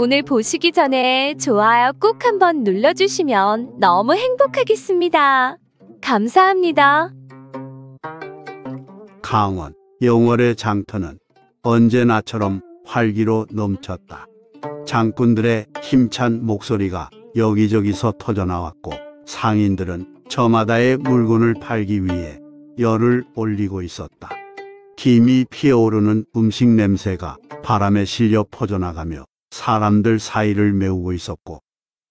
오늘 보시기 전에 좋아요 꼭 한번 눌러주시면 너무 행복하겠습니다. 감사합니다. 강원, 영월의 장터는 언제나처럼 활기로 넘쳤다. 장군들의 힘찬 목소리가 여기저기서 터져나왔고 상인들은 저마다의 물건을 팔기 위해 열을 올리고 있었다. 김이 피어오르는 음식 냄새가 바람에 실려 퍼져나가며 사람들 사이를 메우고 있었고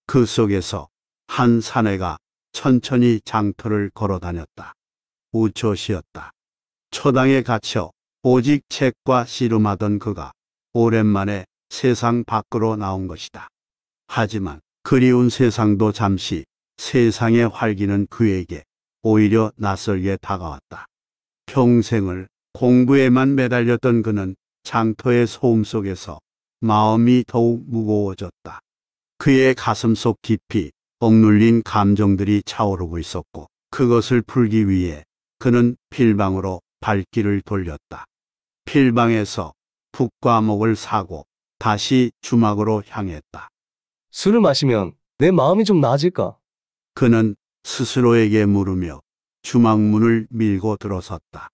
그 속에서 한 사내가 천천히 장터를 걸어 다녔다. 우초시였다. 초당에 갇혀 오직 책과 씨름하던 그가 오랜만에 세상 밖으로 나온 것이다. 하지만 그리운 세상도 잠시 세상의 활기는 그에게 오히려 낯설게 다가왔다. 평생을 공부에만 매달렸던 그는 장터의 소음 속에서 마음이 더욱 무거워졌다. 그의 가슴속 깊이 억눌린 감정들이 차오르고 있었고 그것을 풀기 위해 그는 필방으로 발길을 돌렸다. 필방에서 북과목을 사고 다시 주막으로 향했다. 술을 마시면 내 마음이 좀 나아질까? 그는 스스로에게 물으며 주막문을 밀고 들어섰다.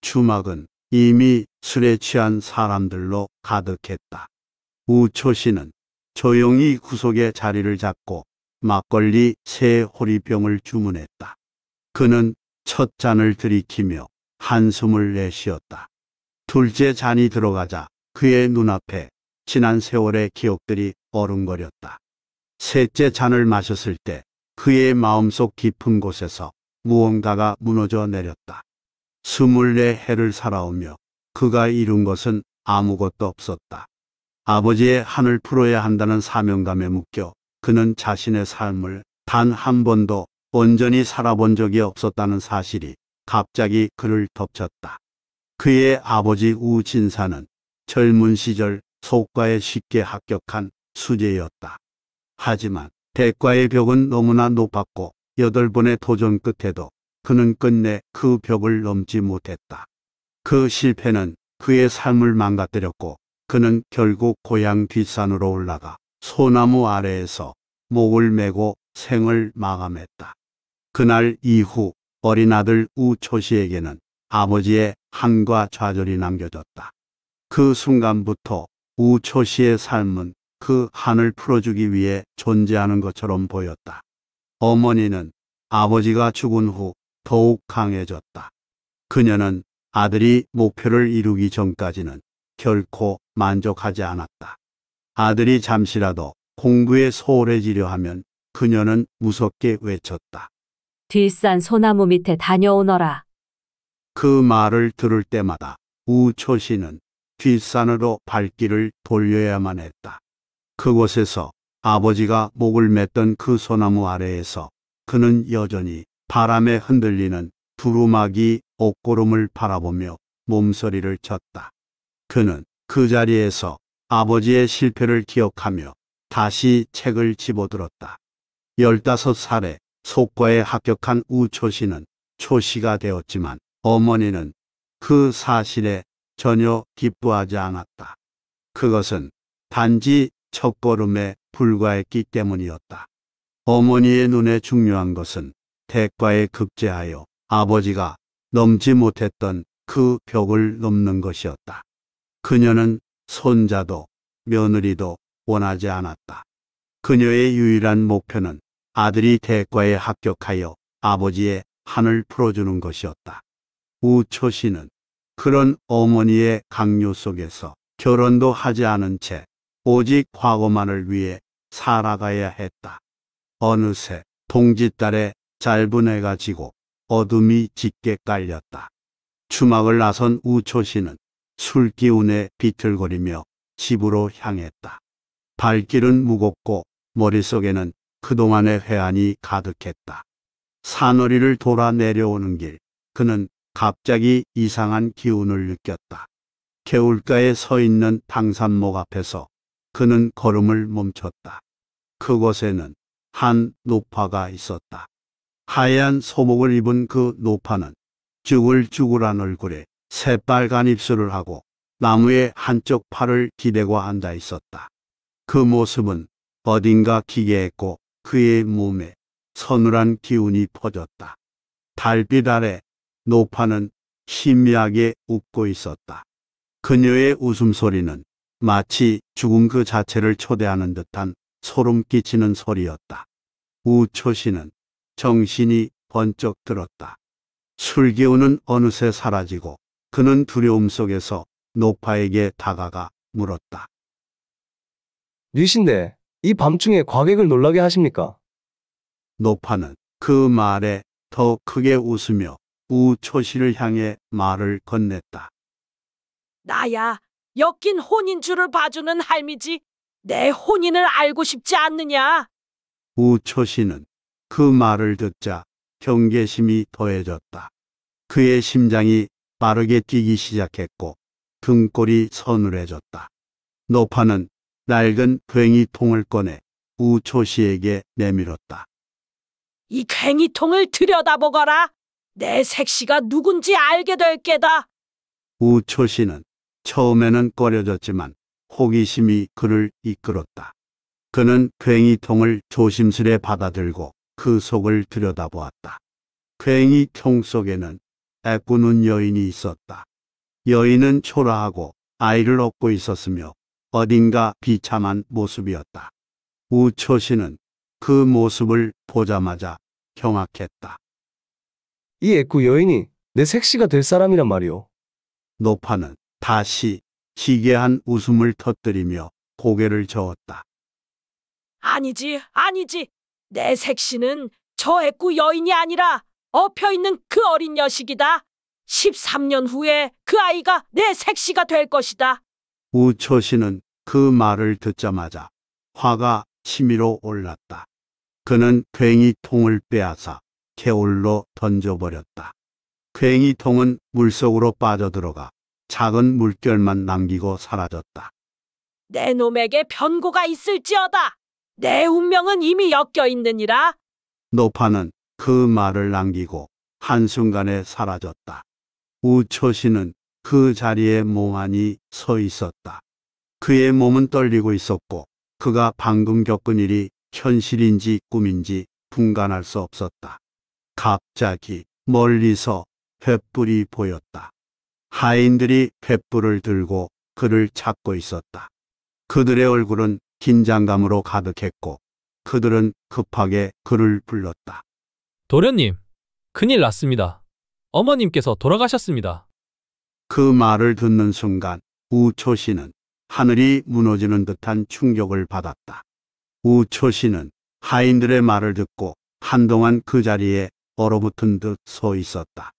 주막은 이미 술에 취한 사람들로 가득했다. 우초 씨는 조용히 구석에 자리를 잡고 막걸리 세 호리병을 주문했다. 그는 첫 잔을 들이키며 한숨을 내쉬었다. 둘째 잔이 들어가자 그의 눈앞에 지난 세월의 기억들이 어른거렸다. 셋째 잔을 마셨을 때 그의 마음속 깊은 곳에서 무언가가 무너져 내렸다. 스물네 해를 살아오며 그가 이룬 것은 아무것도 없었다. 아버지의 한을 풀어야 한다는 사명감에 묶여 그는 자신의 삶을 단 한 번도 온전히 살아본 적이 없었다는 사실이 갑자기 그를 덮쳤다. 그의 아버지 우진사는 젊은 시절 속과에 쉽게 합격한 수재였다. 하지만 대과의 벽은 너무나 높았고 여덟 번의 도전 끝에도 그는 끝내 그 벽을 넘지 못했다. 그 실패는 그의 삶을 망가뜨렸고 그는 결국 고향 뒷산으로 올라가 소나무 아래에서 목을 메고 생을 마감했다. 그날 이후 어린 아들 우초 씨에게는 아버지의 한과 좌절이 남겨졌다. 그 순간부터 우초 씨의 삶은 그 한을 풀어주기 위해 존재하는 것처럼 보였다. 어머니는 아버지가 죽은 후 더욱 강해졌다. 그녀는 아들이 목표를 이루기 전까지는 결코 만족하지 않았다. 아들이 잠시라도 공부에 소홀해지려 하면 그녀는 무섭게 외쳤다. 뒷산 소나무 밑에 다녀오너라. 그 말을 들을 때마다 우초 씨는 뒷산으로 발길을 돌려야만 했다. 그곳에서 아버지가 목을 맸던 그 소나무 아래에서 그는 여전히 바람에 흔들리는 두루마기 옷고름을 바라보며 몸서리를 쳤다. 그는 그 자리에서 아버지의 실패를 기억하며 다시 책을 집어들었다. 15살에 속과에 합격한 우초 씨는 초씨가 되었지만 어머니는 그 사실에 전혀 기뻐하지 않았다. 그것은 단지 첫걸음에 불과했기 때문이었다. 어머니의 눈에 중요한 것은 대과에 급제하여 아버지가 넘지 못했던 그 벽을 넘는 것이었다. 그녀는 손자도 며느리도 원하지 않았다. 그녀의 유일한 목표는 아들이 대과에 합격하여 아버지의 한을 풀어주는 것이었다. 우초 씨는 그런 어머니의 강요 속에서 결혼도 하지 않은 채 오직 과거만을 위해 살아가야 했다. 어느새 동짓달에 짧은 해가 지고 어둠이 짙게 깔렸다. 추막을 나선 우초 씨는 술기운에 비틀거리며 집으로 향했다. 발길은 무겁고 머릿속에는 그동안의 회한이 가득했다. 산허리를 돌아 내려오는 길 그는 갑자기 이상한 기운을 느꼈다. 개울가에 서 있는 당산목 앞에서 그는 걸음을 멈췄다. 그곳에는 한 노파가 있었다. 하얀 소목을 입은 그 노파는 쭈글쭈글한 얼굴에 새빨간 입술을 하고 나무의 한쪽 팔을 기대고 앉아 있었다. 그 모습은 어딘가 기괴했고 그의 몸에 서늘한 기운이 퍼졌다. 달빛 아래 노파는 희미하게 웃고 있었다. 그녀의 웃음소리는 마치 죽음 그 자체를 초대하는 듯한 소름 끼치는 소리였다. 우초 씨는 정신이 번쩍 들었다. 술기운은 어느새 사라지고 그는 두려움 속에서 노파에게 다가가 물었다. 뉘신데 이 밤중에 과객을 놀라게 하십니까? 노파는 그 말에 더 크게 웃으며 우초시를 향해 말을 건넸다. 나야, 엮인 혼인줄을 봐주는 할미지. 내 혼인을 알고 싶지 않느냐? 우초시는 그 말을 듣자 경계심이 더해졌다. 그의 심장이 빠르게 뛰기 시작했고 등골이 서늘해졌다. 노파는 낡은 괭이통을 꺼내 우초 씨에게 내밀었다. 이 괭이통을 들여다보거라. 내 색시가 누군지 알게 될 게다. 우초 씨는 처음에는 꺼려졌지만 호기심이 그를 이끌었다. 그는 괭이통을 조심스레 받아들고 그 속을 들여다보았다. 괭이통 속에는 애꾸는 여인이 있었다. 여인은 초라하고 아이를 업고 있었으며 어딘가 비참한 모습이었다. 우초 씨는 그 모습을 보자마자 경악했다. 이 애꾸 여인이 내 색시가 될 사람이란 말이오. 노파는 다시 기괴한 웃음을 터뜨리며 고개를 저었다. 아니지, 아니지. 내 색시는 저 애꾸 여인이 아니라 엎혀있는 그 어린 여식이다. 13년 후에 그 아이가 내 색시가 될 것이다. 우초 씨는 그 말을 듣자마자 화가 치밀어 올랐다. 그는 괭이통을 빼앗아 개울로 던져버렸다. 괭이통은 물속으로 빠져들어가 작은 물결만 남기고 사라졌다. 내 놈에게 변고가 있을지어다. 내 운명은 이미 엮여 있느니라. 노파는 그 말을 남기고 한순간에 사라졌다. 우초신은 그 자리에 몽환이서 있었다. 그의 몸은 떨리고 있었고 그가 방금 겪은 일이 현실인지 꿈인지 분간할 수 없었다. 갑자기 멀리서 횃불이 보였다. 하인들이 횃불을 들고 그를 찾고 있었다. 그들의 얼굴은 긴장감으로 가득했고 그들은 급하게 그를 불렀다. 도련님, 큰일 났습니다. 어머님께서 돌아가셨습니다. 그 말을 듣는 순간 우초 씨는 하늘이 무너지는 듯한 충격을 받았다. 우초 씨는 하인들의 말을 듣고 한동안 그 자리에 얼어붙은 듯 서 있었다.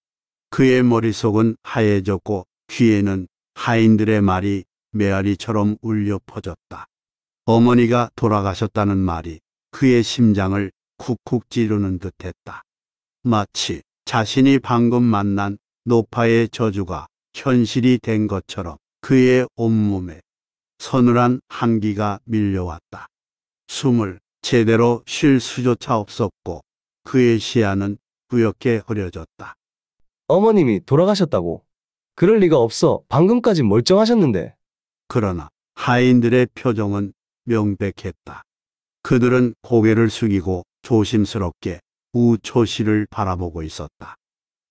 그의 머릿속은 하얘졌고 귀에는 하인들의 말이 메아리처럼 울려 퍼졌다. 어머니가 돌아가셨다는 말이 그의 심장을 쿡쿡 찌르는 듯했다. 마치 자신이 방금 만난 노파의 저주가 현실이 된 것처럼 그의 온몸에 서늘한 한기가 밀려왔다. 숨을 제대로 쉴 수조차 없었고 그의 시야는 뿌옇게 흐려졌다. 어머님이 돌아가셨다고. 그럴 리가 없어. 방금까지 멀쩡하셨는데. 그러나 하인들의 표정은 명백했다. 그들은 고개를 숙이고 조심스럽게 우초 씨를 바라보고 있었다.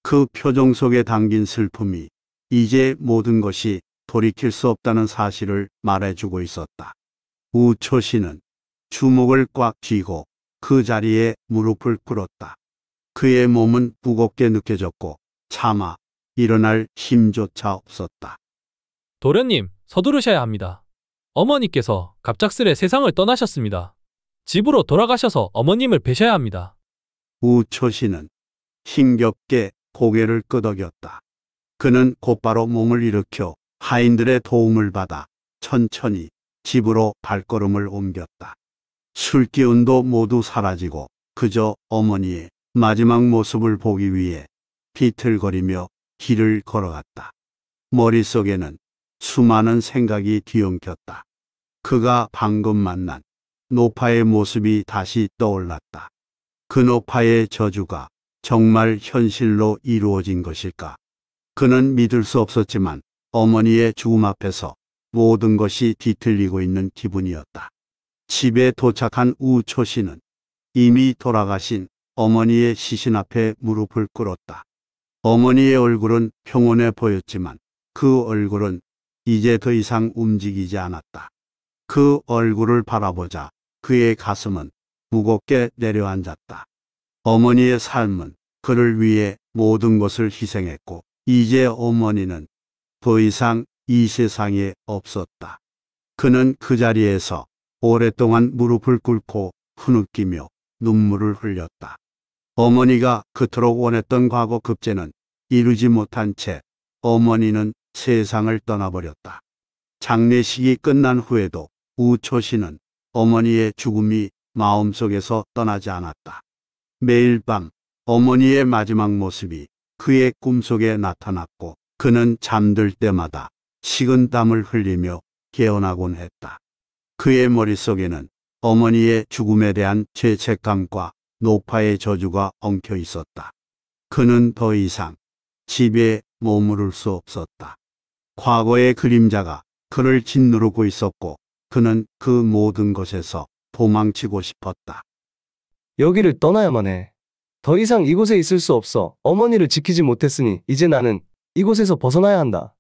그 표정 속에 담긴 슬픔이 이제 모든 것이 돌이킬 수 없다는 사실을 말해주고 있었다. 우초 씨는 주먹을 꽉 쥐고 그 자리에 무릎을 꿇었다. 그의 몸은 무겁게 느껴졌고 차마 일어날 힘조차 없었다. 도련님, 서두르셔야 합니다. 어머니께서 갑작스레 세상을 떠나셨습니다. 집으로 돌아가셔서 어머님을 뵈셔야 합니다. 우처씨는 힘겹게 고개를 끄덕였다. 그는 곧바로 몸을 일으켜 하인들의 도움을 받아 천천히 집으로 발걸음을 옮겼다. 술기운도 모두 사라지고 그저 어머니의 마지막 모습을 보기 위해 비틀거리며 길을 걸어갔다. 머릿속에는 수많은 생각이 뒤엉켰다. 그가 방금 만난 노파의 모습이 다시 떠올랐다. 그 노파의 저주가 정말 현실로 이루어진 것일까? 그는 믿을 수 없었지만 어머니의 죽음 앞에서 모든 것이 뒤틀리고 있는 기분이었다. 집에 도착한 우초 씨는 이미 돌아가신 어머니의 시신 앞에 무릎을 꿇었다. 어머니의 얼굴은 평온해 보였지만 그 얼굴은 이제 더 이상 움직이지 않았다. 그 얼굴을 바라보자 그의 가슴은 무겁게 내려앉았다. 어머니의 삶은 그를 위해 모든 것을 희생했고 이제 어머니는 더 이상 이 세상에 없었다. 그는 그 자리에서 오랫동안 무릎을 꿇고 흐느끼며 눈물을 흘렸다. 어머니가 그토록 원했던 과거 급제는 이루지 못한 채 어머니는 세상을 떠나버렸다. 장례식이 끝난 후에도 우초 씨는 어머니의 죽음이 마음속에서 떠나지 않았다. 매일 밤 어머니의 마지막 모습이 그의 꿈속에 나타났고 그는 잠들 때마다 식은 땀을 흘리며 개운하곤 했다. 그의 머릿속에는 어머니의 죽음에 대한 죄책감과 노파의 저주가 엉켜 있었다. 그는 더 이상 집에 머무를 수 없었다. 과거의 그림자가 그를 짓누르고 있었고 그는 그 모든 것에서 도망치고 싶었다. 여기를 떠나야만 해. 더 이상 이곳에 있을 수 없어. 어머니를 지키지 못했으니 이제 나는 이곳에서 벗어나야 한다.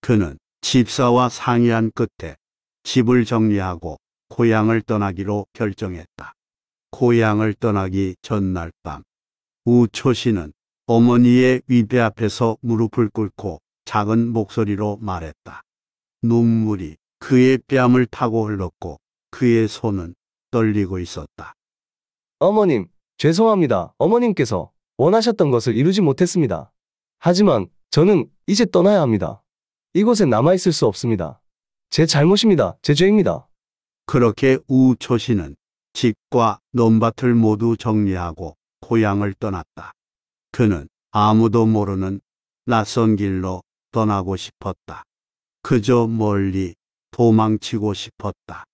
그는 집사와 상의한 끝에 집을 정리하고 고향을 떠나기로 결정했다. 고향을 떠나기 전날 밤 우초 씨는 어머니의 위배 앞에서 무릎을 꿇고 작은 목소리로 말했다. 눈물이 그의 뺨을 타고 흘렀고 그의 손은 떨리고 있었다. 어머님, 죄송합니다. 어머님께서 원하셨던 것을 이루지 못했습니다. 하지만 저는 이제 떠나야 합니다. 이곳에 남아있을 수 없습니다. 제 잘못입니다. 제 죄입니다. 그렇게 우초 씨는 집과 논밭을 모두 정리하고 고향을 떠났다. 그는 아무도 모르는 낯선 길로 떠나고 싶었다. 그저 멀리 도망치고 싶었다.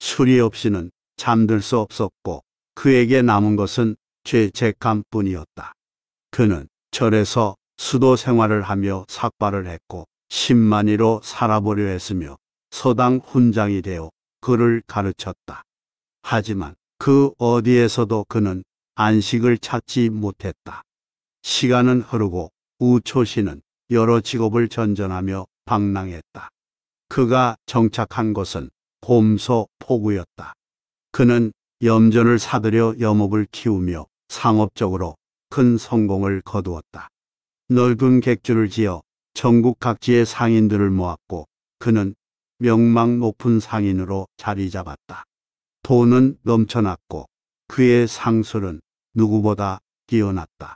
수리 없이는 잠들 수 없었고 그에게 남은 것은 죄책감뿐이었다. 그는 절에서 수도 생활을 하며 삭발을 했고 십만이로 살아보려 했으며 서당 훈장이 되어 그를 가르쳤다. 하지만 그 어디에서도 그는 안식을 찾지 못했다. 시간은 흐르고 우초시는 여러 직업을 전전하며 방랑했다. 그가 정착한 곳은 곰소 포구였다. 그는 염전을 사들여 여업을 키우며 상업적으로 큰 성공을 거두었다. 넓은 객주를 지어 전국 각지의 상인들을 모았고 그는 명망 높은 상인으로 자리 잡았다. 돈은 넘쳐났고 그의 상술은 누구보다 뛰어났다.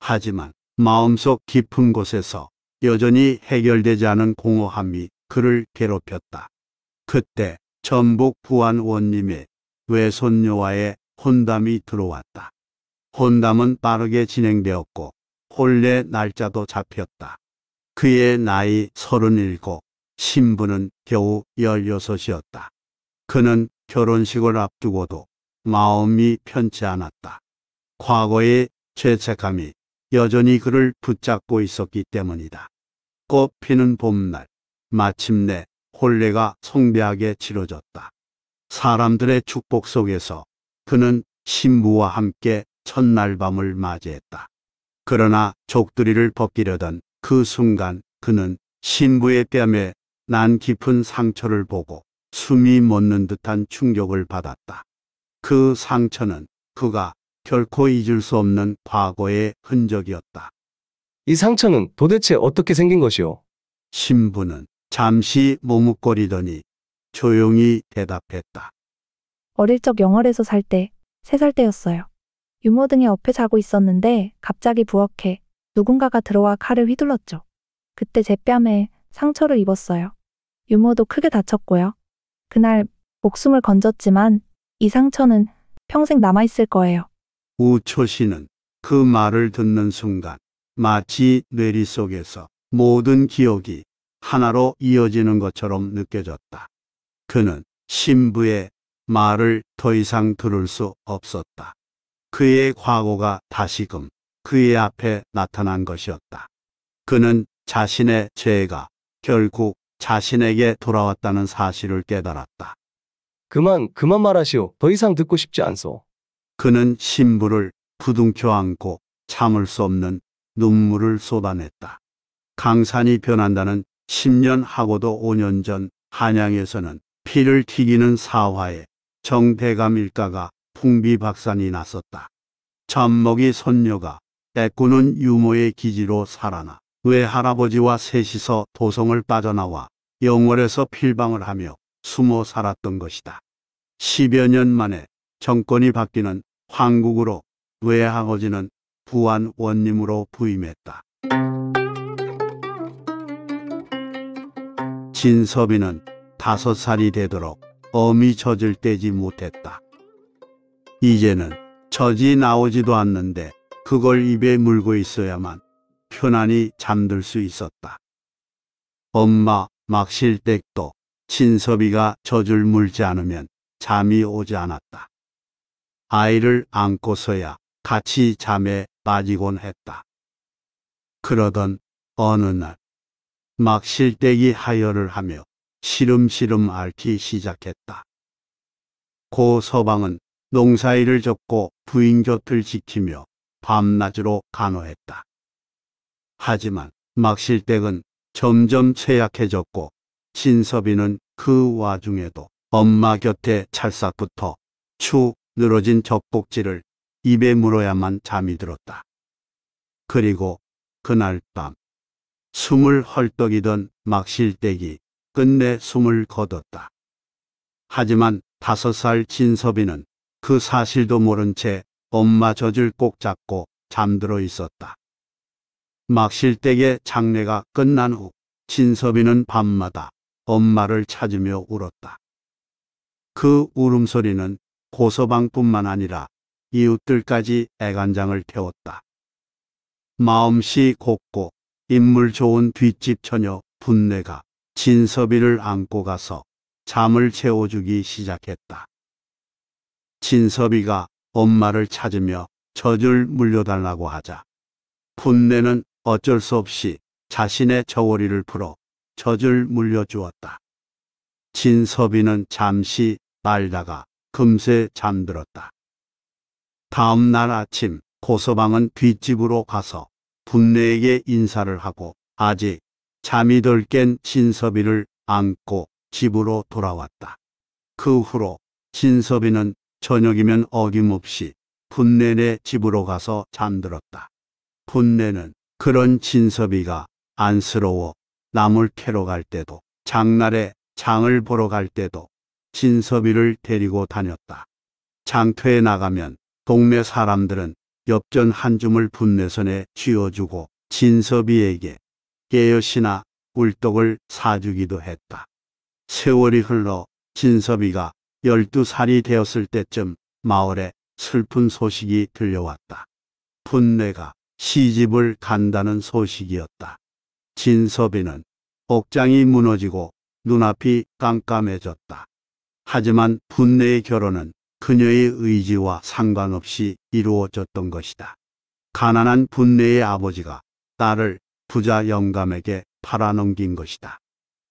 하지만 마음속 깊은 곳에서 여전히 해결되지 않은 공허함이 그를 괴롭혔다. 그때 전북 부안원님의 외손녀와의 혼담이 들어왔다. 혼담은 빠르게 진행되었고 혼례 날짜도 잡혔다. 그의 나이 37, 신부는 겨우 16이었다. 그는 결혼식을 앞두고도 마음이 편치 않았다. 과거의 죄책감이 여전히 그를 붙잡고 있었기 때문이다. 꽃 피는 봄날 마침내 혼례가 성대하게 치러졌다. 사람들의 축복 속에서 그는 신부와 함께 첫날 밤을 맞이했다. 그러나 족두리를 벗기려던 그 순간 그는 신부의 뺨에 난 깊은 상처를 보고 숨이 멎는 듯한 충격을 받았다. 그 상처는 그가 결코 잊을 수 없는 과거의 흔적이었다. 이 상처는 도대체 어떻게 생긴 것이오? 신부는 잠시 머뭇거리더니 조용히 대답했다. 어릴 적 영월에서 살 때, 세 살 때였어요. 유모 등에 옆에 자고 있었는데 갑자기 부엌에 누군가가 들어와 칼을 휘둘렀죠. 그때 제 뺨에 상처를 입었어요. 유모도 크게 다쳤고요. 그날 목숨을 건졌지만 이 상처는 평생 남아있을 거예요. 우초 씨는 그 말을 듣는 순간 마치 뇌리 속에서 모든 기억이 하나로 이어지는 것처럼 느껴졌다. 그는 신부의 말을 더 이상 들을 수 없었다. 그의 과거가 다시금 그의 앞에 나타난 것이었다. 그는 자신의 죄가 결국 자신에게 돌아왔다는 사실을 깨달았다. 그만, 그만 말하시오. 더 이상 듣고 싶지 않소. 그는 신부를 부둥켜 안고 참을 수 없는 눈물을 쏟아냈다. 강산이 변한다는 10년 하고도 5년 전 한양에서는 피를 튀기는 사화에 정태감 일가가 풍비박산이 났었다. 잠먹이 선녀가 애꾸는 유모의 기지로 살아나 외할아버지와 셋이서 도성을 빠져나와 영월에서 필방을 하며 숨어 살았던 것이다. 10여 년 만에 정권이 바뀌는 황국으로 외할아버지는 부안 원님으로 부임했다. 진섭이는 다섯 살이 되도록 엄히 젖을 떼지 못했다. 이제는 젖이 나오지도 않는데 그걸 입에 물고 있어야만 편안히 잠들 수 있었다. 엄마 막실댁도 진섭이가 젖을 물지 않으면 잠이 오지 않았다. 아이를 안고서야 같이 잠에 빠지곤 했다. 그러던 어느 날막 실대기 하열을 하며 시름시름 앓기 시작했다. 고 서방은 농사일을 접고 부인 곁을 지키며 밤낮으로 간호했다. 하지만 막실댁은 점점 쇠약해졌고 신섭이는 그 와중에도 엄마 곁에 찰싹 붙어 추 늘어진 젖꼭지를 입에 물어야만 잠이 들었다. 그리고 그날 밤 숨을 헐떡이던 막실대기 끝내 숨을 거뒀다. 하지만 다섯 살 진섭이는 그 사실도 모른 채 엄마 젖을 꼭 잡고 잠들어 있었다. 막실댁의 장례가 끝난 후 진섭이는 밤마다 엄마를 찾으며 울었다. 그 울음소리는 고서방뿐만 아니라 이웃들까지 애간장을 태웠다. 마음씨 곱고 인물 좋은 뒷집 처녀 분내가 진섭이를 안고 가서 잠을 채워주기 시작했다. 진섭이가 엄마를 찾으며 젖을 물려달라고 하자 분내는 어쩔 수 없이 자신의 저고리를 풀어 젖을 물려주었다. 진섭이는 잠시 말다가 금세 잠들었다. 다음 날 아침 고서방은 뒷집으로 가서 분내에게 인사를 하고 아직 잠이 덜깬 신섭이를 안고 집으로 돌아왔다. 그 후로 신섭이는 저녁이면 어김없이 분내네 집으로 가서 잠들었다. 분내는 그런 신섭이가 안쓰러워 나물 캐러 갈 때도 장날에 장을 보러 갈 때도 신섭이를 데리고 다녔다. 장터에 나가면 동네 사람들은 엽전 한 줌을 분내선에 쥐어주고 진섭이에게 깨엿이나 울떡을 사주기도 했다. 세월이 흘러 진섭이가 12살이 되었을 때쯤 마을에 슬픈 소식이 들려왔다. 분내가 시집을 간다는 소식이었다. 진섭이는 억장이 무너지고 눈앞이 깜깜해졌다. 하지만 분내의 결혼은 그녀의 의지와 상관없이 이루어졌던 것이다. 가난한 분내의 아버지가 딸을 부자 영감에게 팔아넘긴 것이다.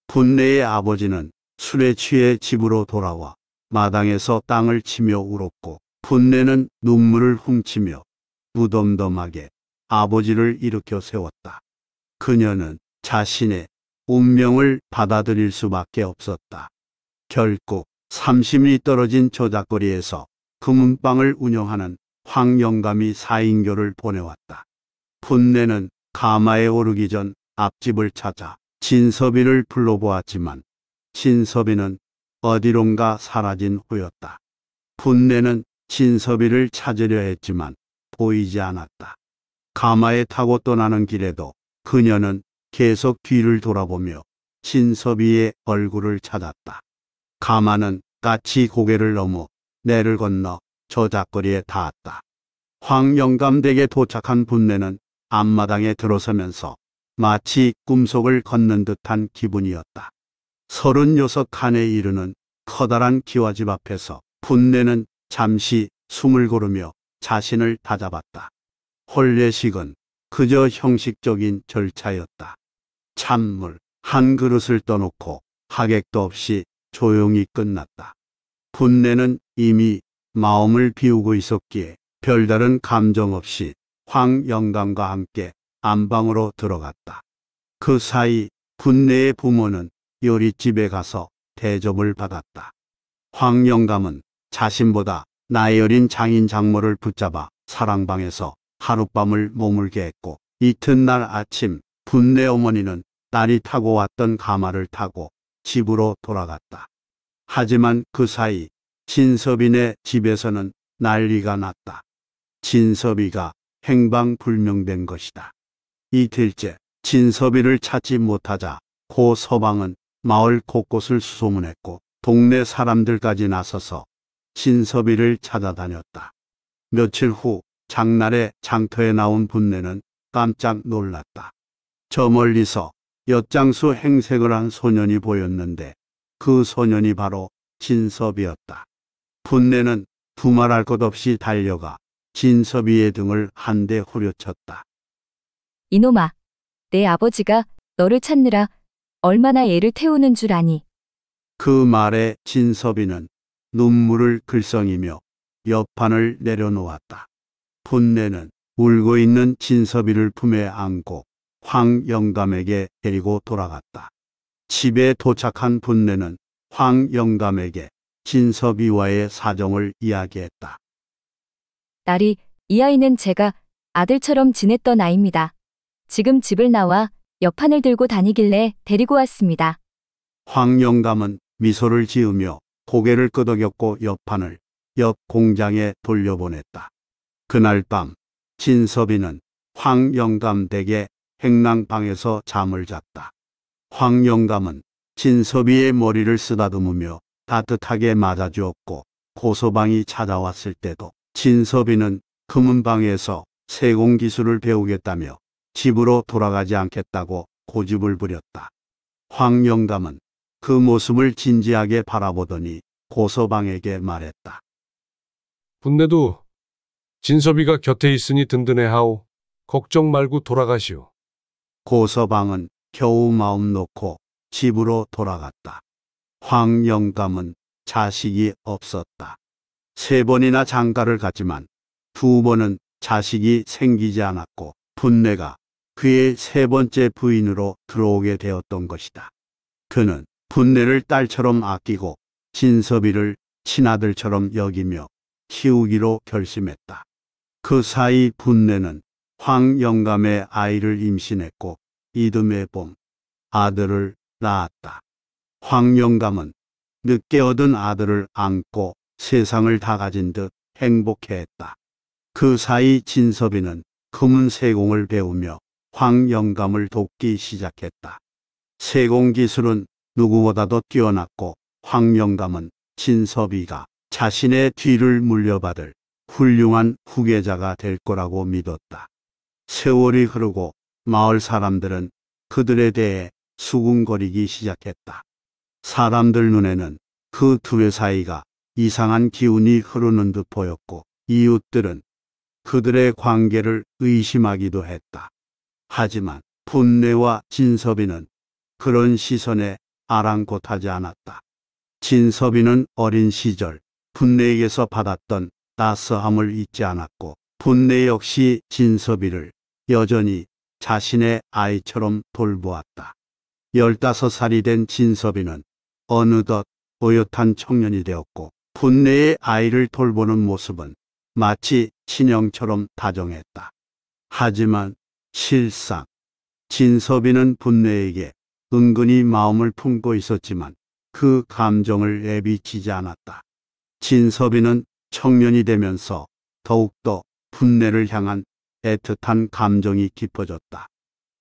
분내의 아버지는 술에 취해 집으로 돌아와 마당에서 땅을 치며 울었고 분내는 눈물을 훔치며 무덤덤하게 아버지를 일으켜 세웠다. 그녀는 자신의 운명을 받아들일 수밖에 없었다. 결국 30리 떨어진 저작거리에서 금은방을 운영하는 황영감이 사인교를 보내왔다. 분내는 가마에 오르기 전 앞집을 찾아 진섭이를 불러보았지만 진섭이는 어디론가 사라진 후였다. 분내는 진섭이를 찾으려 했지만 보이지 않았다. 가마에 타고 떠나는 길에도 그녀는 계속 뒤를 돌아보며 진섭이의 얼굴을 찾았다. 가마는 까치 고개를 넘어 내를 건너 저작거리에 닿았다. 황영감댁에 도착한 분내는 앞마당에 들어서면서 마치 꿈속을 걷는 듯한 기분이었다. 서른여섯 칸에 이르는 커다란 기와집 앞에서 분내는 잠시 숨을 고르며 자신을 다잡았다. 홀례식은 그저 형식적인 절차였다. 찬물 한 그릇을 떠놓고 하객도 없이 조용히 끝났다. 분내는 이미 마음을 비우고 있었기에 별다른 감정 없이 황영감과 함께 안방으로 들어갔다. 그 사이 분내의 부모는 요리집에 가서 대접을 받았다. 황영감은 자신보다 나이 어린 장인 장모를 붙잡아 사랑방에서 하룻밤을 머물게 했고 이튿날 아침 분내 어머니는 딸이 타고 왔던 가마를 타고 집으로 돌아갔다. 하지만 그 사이 진섭이네 집에서는 난리가 났다. 진섭이가 행방불명된 것이다. 이틀째 진섭이를 찾지 못하자 고 서방은 마을 곳곳을 수소문했고 동네 사람들까지 나서서 진섭이를 찾아다녔다. 며칠 후 장날에 장터에 나온 분내는 깜짝 놀랐다. 저 멀리서 엿장수 행색을 한 소년이 보였는데 그 소년이 바로 진섭이었다. 분내는 두말할 것 없이 달려가 진섭이의 등을 한 대 후려쳤다. 이놈아, 내 아버지가 너를 찾느라 얼마나 애를 태우는 줄 아니. 그 말에 진섭이는 눈물을 글썽이며 옆판을 내려놓았다. 분내는 울고 있는 진섭이를 품에 안고 황영감에게 데리고 돌아갔다. 집에 도착한 분내는 황영감에게 진섭이와의 사정을 이야기했다. 딸이 이 아이는 제가 아들처럼 지냈던 아이입니다. 지금 집을 나와 여판을 들고 다니길래 데리고 왔습니다. 황영감은 미소를 지으며 고개를 끄덕였고 여판을옆 공장에 돌려보냈다. 그날 밤 진섭이는 황영감 댁에 행랑방에서 잠을 잤다. 황영감은 진섭이의 머리를 쓰다듬으며 따뜻하게 맞아주었고 고소방이 찾아왔을 때도 진섭이는 금은방에서 세공기술을 배우겠다며 집으로 돌아가지 않겠다고 고집을 부렸다. 황영감은 그 모습을 진지하게 바라보더니 고소방에게 말했다. 분내도 진섭이가 곁에 있으니 든든해하오. 걱정 말고 돌아가시오. 고서방은 겨우 마음 놓고 집으로 돌아갔다. 황영감은 자식이 없었다. 세 번이나 장가를 갔지만 두 번은 자식이 생기지 않았고 분내가 그의 세 번째 부인으로 들어오게 되었던 것이다. 그는 분내를 딸처럼 아끼고 진섭이를 친아들처럼 여기며 키우기로 결심했다. 그 사이 분내는 황영감의 아이를 임신했고 이듬해 봄 아들을 낳았다. 황영감은 늦게 얻은 아들을 안고 세상을 다 가진 듯 행복해했다. 그 사이 진섭이는 금은 세공을 배우며 황영감을 돕기 시작했다. 세공 기술은 누구보다도 뛰어났고 황영감은 진섭이가 자신의 뒤를 물려받을 훌륭한 후계자가 될 거라고 믿었다. 세월이 흐르고 마을 사람들은 그들에 대해 수군거리기 시작했다. 사람들 눈에는 그두회 사이가 이상한 기운이 흐르는 듯 보였고 이웃들은 그들의 관계를 의심하기도 했다. 하지만 분내와 진섭이는 그런 시선에 아랑곳하지 않았다. 진섭이는 어린 시절 분내에게서 받았던 따스함을 잊지 않았고 분내 역시 진섭이를 여전히 자신의 아이처럼 돌보았다. 15살이 된 진섭이는 어느덧 오요탄 청년이 되었고 분내의 아이를 돌보는 모습은 마치 친형처럼 다정했다. 하지만 실상 진섭이는 분내에게 은근히 마음을 품고 있었지만 그 감정을 내비치지 않았다. 진섭이는 청년이 되면서 더욱더 분내를 향한 애틋한 감정이 깊어졌다.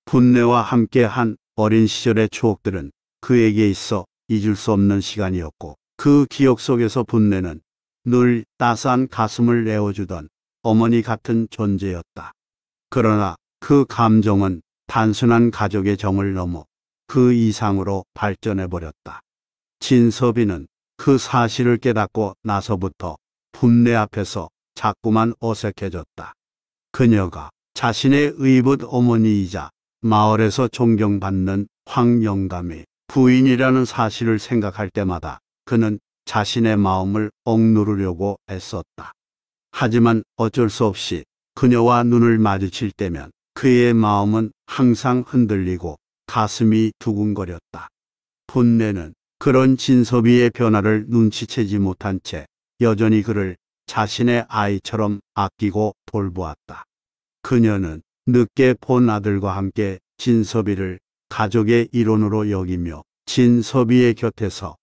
분내와 함께 한 어린 시절의 추억들은 그에게 있어 잊을 수 없는 시간이었고 그 기억 속에서 분내는 늘 따스한 가슴을 내어주던 어머니 같은 존재였다. 그러나 그 감정은 단순한 가족의 정을 넘어 그 이상으로 발전해버렸다. 진섭이는 그 사실을 깨닫고 나서부터 분내 앞에서 자꾸만 어색해졌다. 그녀가 자신의 의붓 어머니이자 마을에서 존경받는 황영감의 부인이라는 사실을 생각할 때마다 그는 자신의 마음을 억누르려고 애썼다. 하지만 어쩔 수 없이 그녀와 눈을 마주칠 때면 그의 마음은 항상 흔들리고 가슴이 두근거렸다. 분내는 그런 진섭이의 변화를 눈치채지 못한 채 여전히 그를 자신의 아이처럼 아끼고 돌보았다. 그녀는 늦게 본 아들과 함께 진섭이를 가족의 일원으로 여기며 진섭이의 곁에서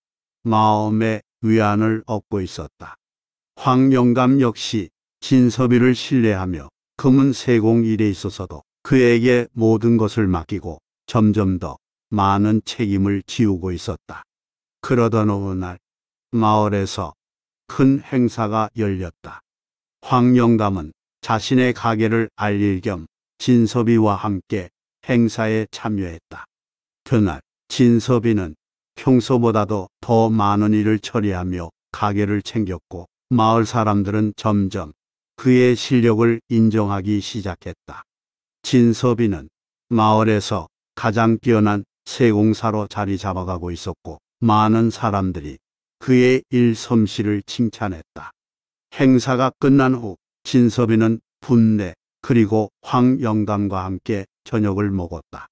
마음의 위안을 얻고 있었다. 황영감 역시 진섭이를 신뢰하며 금은 세공 일에 있어서도 그에게 모든 것을 맡기고 점점 더 많은 책임을 지우고 있었다. 그러던 어느 날 마을에서 큰 행사가 열렸다. 황영담은 자신의 가게를 알릴 겸 진섭이와 함께 행사에 참여했다. 그날 진섭이는 평소보다도 더 많은 일을 처리하며 가게를 챙겼고 마을 사람들은 점점 그의 실력을 인정하기 시작했다. 진섭이는 마을에서 가장 뛰어난 세공사로 자리 잡아가고 있었고 많은 사람들이 그의 일솜씨를 칭찬했다. 행사가 끝난 후 진섭이는 분내 그리고 황영감과 함께 저녁을 먹었다.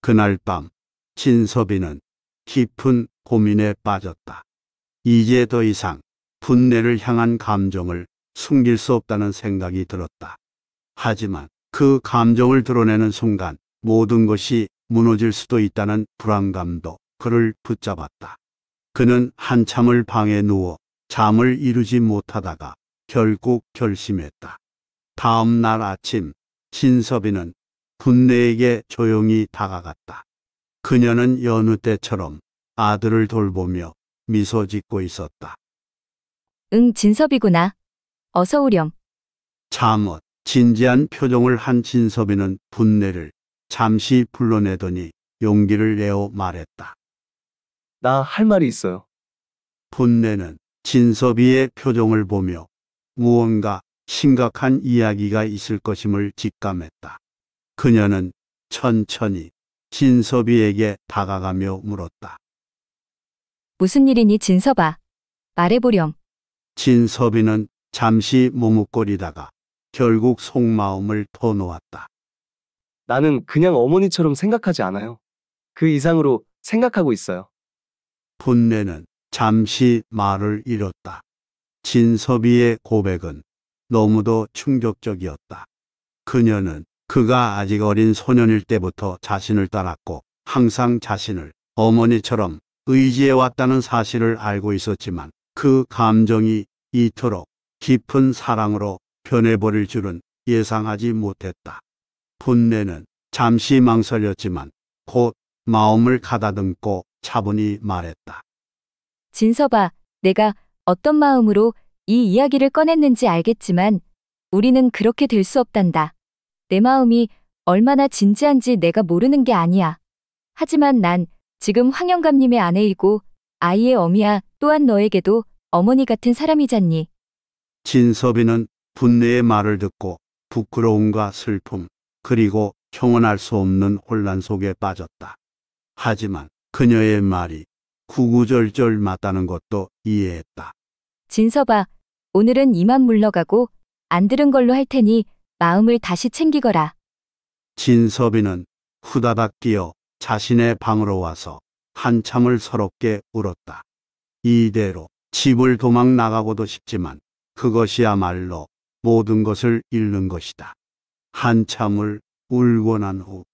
그날 밤 진섭이는 깊은 고민에 빠졌다. 이제 더 이상 분내를 향한 감정을 숨길 수 없다는 생각이 들었다. 하지만 그 감정을 드러내는 순간 모든 것이 무너질 수도 있다는 불안감도 그를 붙잡았다. 그는 한참을 방에 누워 잠을 이루지 못하다가 결국 결심했다. 다음 날 아침 진섭이는 분내에게 조용히 다가갔다. 그녀는 여느 때처럼 아들을 돌보며 미소 짓고 있었다. 응, 진섭이구나. 어서 오렴. 잠옷, 어, 진지한 표정을 한 진섭이는 분내를 잠시 불러내더니 용기를 내어 말했다. 나할 말이 있어요. 분내는 진섭이의 표정을 보며 무언가 심각한 이야기가 있을 것임을 직감했다. 그녀는 천천히 진섭이에게 다가가며 물었다. 무슨 일이니 진섭아? 말해보렴. 진섭이는 잠시 머뭇거리다가 결국 속마음을 터놓았다. 나는 그냥 어머니처럼 생각하지 않아요. 그 이상으로 생각하고 있어요. 분내는 잠시 말을 잃었다. 진섭이의 고백은 너무도 충격적이었다. 그녀는 그가 아직 어린 소년일 때부터 자신을 따랐고 항상 자신을 어머니처럼 의지해왔다는 사실을 알고 있었지만 그 감정이 이토록 깊은 사랑으로 변해버릴 줄은 예상하지 못했다. 분내는 잠시 망설였지만 곧 마음을 가다듬고 차분히 말했다. 진서봐, 내가 어떤 마음으로 이 이야기를 꺼냈는지 알겠지만 우리는 그렇게 될 수 없단다. 내 마음이 얼마나 진지한지 내가 모르는 게 아니야. 하지만 난 지금 황영감님의 아내이고 아이의 어미야 또한 너에게도 어머니 같은 사람이잖니. 진섭이는 분내의 말을 듣고 부끄러움과 슬픔 그리고 형언할 수 없는 혼란 속에 빠졌다. 하지만 그녀의 말이 구구절절 맞다는 것도 이해했다. 진서봐, 오늘은 이만 물러가고 안 들은 걸로 할 테니 마음을 다시 챙기거라. 진섭이는 후다닥 뛰어 자신의 방으로 와서 한참을 서럽게 울었다. 이대로 집을 도망 나가고도 싶지만 그것이야말로 모든 것을 잃는 것이다. 한참을 울고 난 후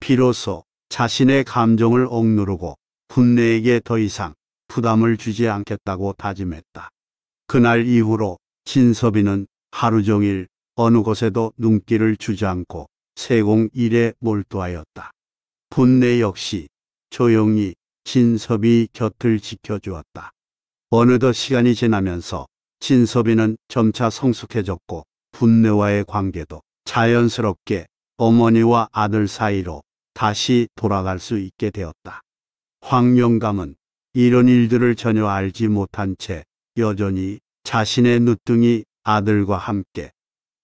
비로소 자신의 감정을 억누르고 군내에게 더 이상 부담을 주지 않겠다고 다짐했다. 그날 이후로 진섭이는 하루 종일 어느 곳에도 눈길을 주지 않고 세공 일에 몰두하였다. 분내 역시 조용히 진섭이 곁을 지켜주었다. 어느덧 시간이 지나면서 진섭이는 점차 성숙해졌고 분내와의 관계도 자연스럽게 어머니와 아들 사이로 다시 돌아갈 수 있게 되었다. 황영감은 이런 일들을 전혀 알지 못한 채 여전히 자신의 누뚱이 아들과 함께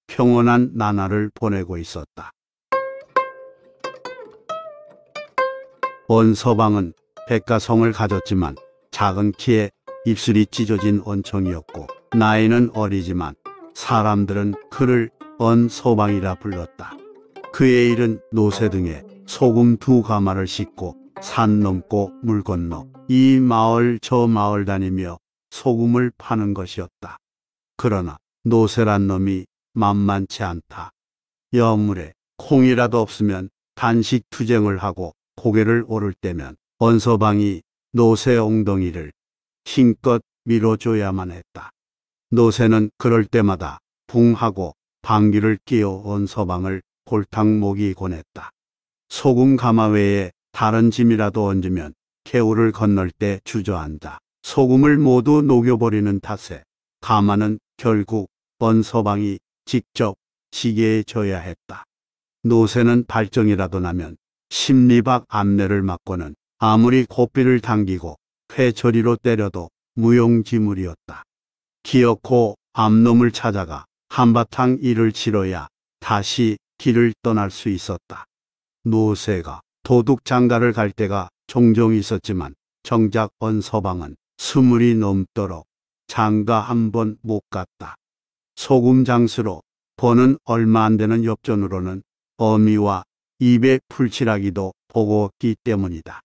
평온한 나날을 보내고 있었다. 원서방은 백가성을 가졌지만 작은 키에 입술이 찢어진 원청이었고 나이는 어리지만 사람들은 그를 언서방이라 불렀다. 그의 일은 노새 등에 소금 두 가마를 싣고 산 넘고 물 건너 이 마을 저 마을 다니며 소금을 파는 것이었다. 그러나 노세란 놈이 만만치 않다. 여물에 콩이라도 없으면 단식 투쟁을 하고 고개를 오를 때면 언서방이 노세 엉덩이를 힘껏 밀어줘야만 했다. 노세는 그럴 때마다 붕하고 방귀를 끼어 언서방을 골탕 목이 권했다. 소금 가마 외에 다른 짐이라도 얹으면 개울을 건널 때 주저한다. 소금을 모두 녹여버리는 탓에 가마는 결국 번서방이 직접 지게에 져야 했다. 노새는 발정이라도 나면 심리박 암내를 맞고는 아무리 고삐를 당기고 쾌처리로 때려도 무용지물이었다. 기어코 암놈을 찾아가 한바탕 일을 치러야 다시 길을 떠날 수 있었다. 노세가 도둑 장가를 갈 때가 종종 있었지만 정작 언서방은 스물이 넘도록 장가 한 번 못 갔다. 소금 장수로 버는 얼마 안 되는 엽전으로는 어미와 입에 풀칠하기도 버거웠기 때문이다.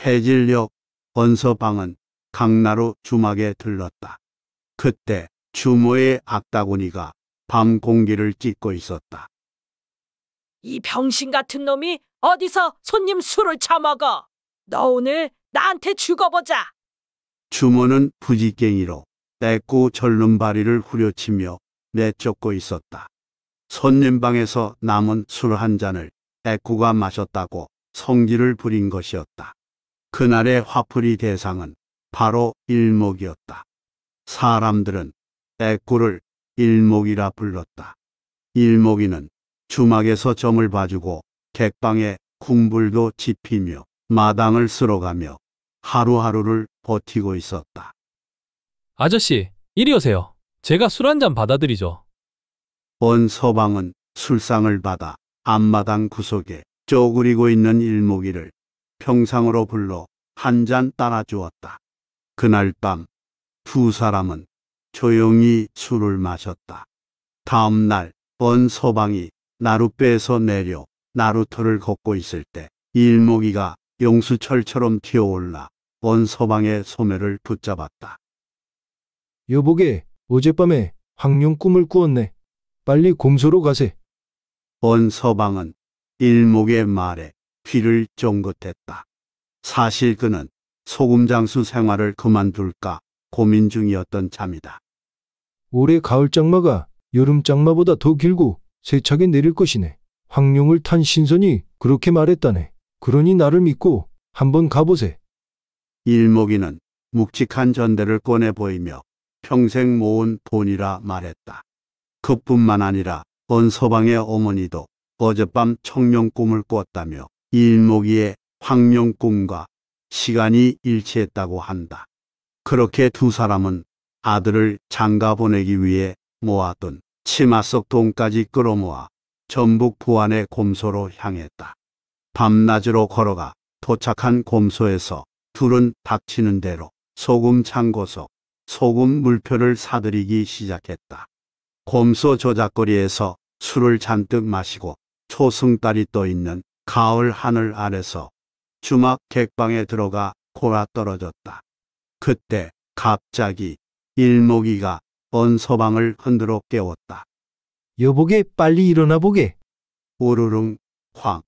해질녘 언서방은 강나루 주막에 들렀다. 그때 주모의 악다구니가 밤 공기를 찢고 있었다. 이 병신 같은 놈이 어디서 손님 술을 처먹어. 너 오늘 나한테 죽어보자. 주모는 부지깽이로 떼고 절름 바리를 후려치며 내쫓고 있었다. 손님 방에서 남은 술 한 잔을 애꾸가 마셨다고 성질을 부린 것이었다. 그날의 화풀이 대상은 바로 일목이었다. 사람들은 애꾸를 일목이라 불렀다. 일목이는 주막에서 점을 봐주고 객방에 군불도 지피며 마당을 쓸어가며 하루하루를 버티고 있었다. 아저씨, 이리 오세요. 제가 술 한 잔받아들이죠원 서방은 술상을 받아 앞마당 구석에 쪼그리고 있는 일목이를 평상으로 불러 한 잔 따라 주었다. 그날 밤 두 사람은 조용히 술을 마셨다. 다음 날원 서방이 나룻배에서 내려 나루터를 걷고 있을 때 일목이가 용수철처럼 튀어올라 원 서방의 소매를 붙잡았다. 여보게, 어젯밤에 황룡 꿈을 꾸었네. 빨리 공소로 가세. 원 서방은 일목의 말에 귀를 쫑긋했다. 사실 그는 소금장수 생활을 그만둘까 고민 중이었던 참이다. 올해 가을 장마가 여름 장마보다 더 길고 세차게 내릴 것이네. 황룡을 탄 신선이 그렇게 말했다네. 그러니 나를 믿고 한번 가보세. 일목이는 묵직한 전대를 꺼내 보이며 평생 모은 돈이라 말했다. 그뿐만 아니라 언 서방의 어머니도 어젯밤 청룡 꿈을 꿨다며 일목이의 황룡 꿈과 시간이 일치했다고 한다. 그렇게 두 사람은 아들을 장가 보내기 위해 모았던 치마 속 동까지 끌어모아 전북 부안의 곰소로 향했다. 밤낮으로 걸어가 도착한 곰소에서 둘은 닥치는 대로 소금 창고 속 소금 물표를 사들이기 시작했다. 곰소 조작거리에서 술을 잔뜩 마시고 초승달이 떠 있는 가을 하늘 아래서 주막 객방에 들어가 골아 떨어졌다. 그때 갑자기 일목이가 온 서방을 흔들어 깨웠다. 여보게 빨리 일어나 보게. 우르릉 황.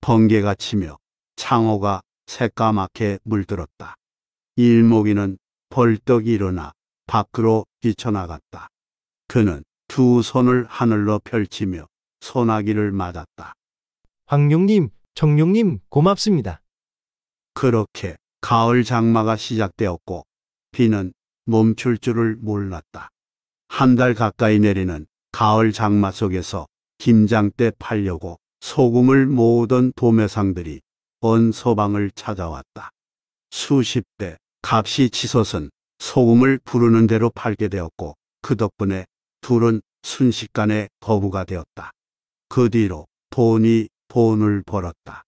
번개가 치며 창호가 새까맣게 물들었다. 일목이는 벌떡 일어나 밖으로 뛰쳐나갔다. 그는 두 손을 하늘로 펼치며 소나기를 맞았다. 황룡님, 정룡님 고맙습니다. 그렇게 가을 장마가 시작되었고 비는 멈출 줄을 몰랐다. 한 달 가까이 내리는 가을 장마 속에서 김장때 팔려고 소금을 모으던 도매상들이 언소방을 찾아왔다. 수십 대 값이 치솟은 소금을 부르는 대로 팔게 되었고 그 덕분에 둘은 순식간에 거부가 되었다. 그 뒤로 돈이 돈을 벌었다.